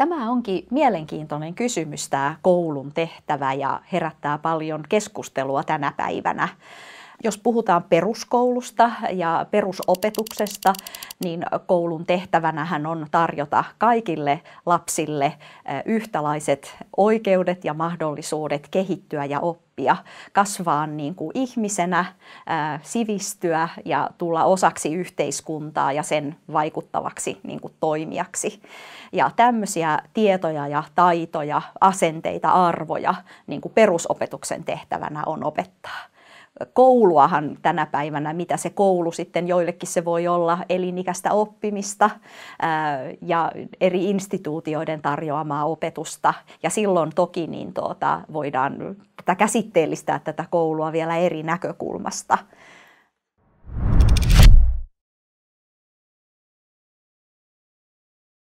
Tämä onkin mielenkiintoinen kysymys, tämä koulun tehtävä ja herättää paljon keskustelua tänä päivänä. Jos puhutaan peruskoulusta ja perusopetuksesta, niin koulun tehtävänähän on tarjota kaikille lapsille yhtälaiset oikeudet ja mahdollisuudet kehittyä ja oppia, kasvaa niin kuin ihmisenä, sivistyä ja tulla osaksi yhteiskuntaa ja sen vaikuttavaksi niin kuin toimijaksi. Ja tämmöisiä tietoja ja taitoja, asenteita, arvoja niin kuin perusopetuksen tehtävänä on opettaa kouluahan tänä päivänä, mitä se koulu sitten joillekin se voi olla, elinikäistä oppimista ää, ja eri instituutioiden tarjoamaa opetusta. Ja silloin toki niin tuota, voidaan tätä käsitteellistää tätä koulua vielä eri näkökulmasta.